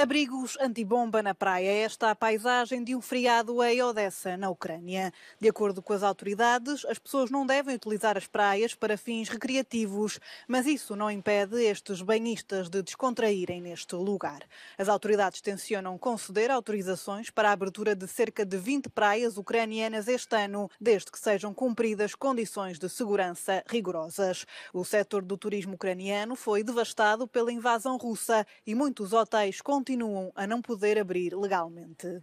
Abrigos antibomba na praia. Esta é a paisagem de um feriado em Odessa, na Ucrânia. De acordo com as autoridades, as pessoas não devem utilizar as praias para fins recreativos, mas isso não impede estes banhistas de descontraírem neste lugar. As autoridades tencionam conceder autorizações para a abertura de cerca de 20 praias ucranianas este ano, desde que sejam cumpridas condições de segurança rigorosas. O setor do turismo ucraniano foi devastado pela invasão russa e muitos hotéis continuam continuam a não poder abrir legalmente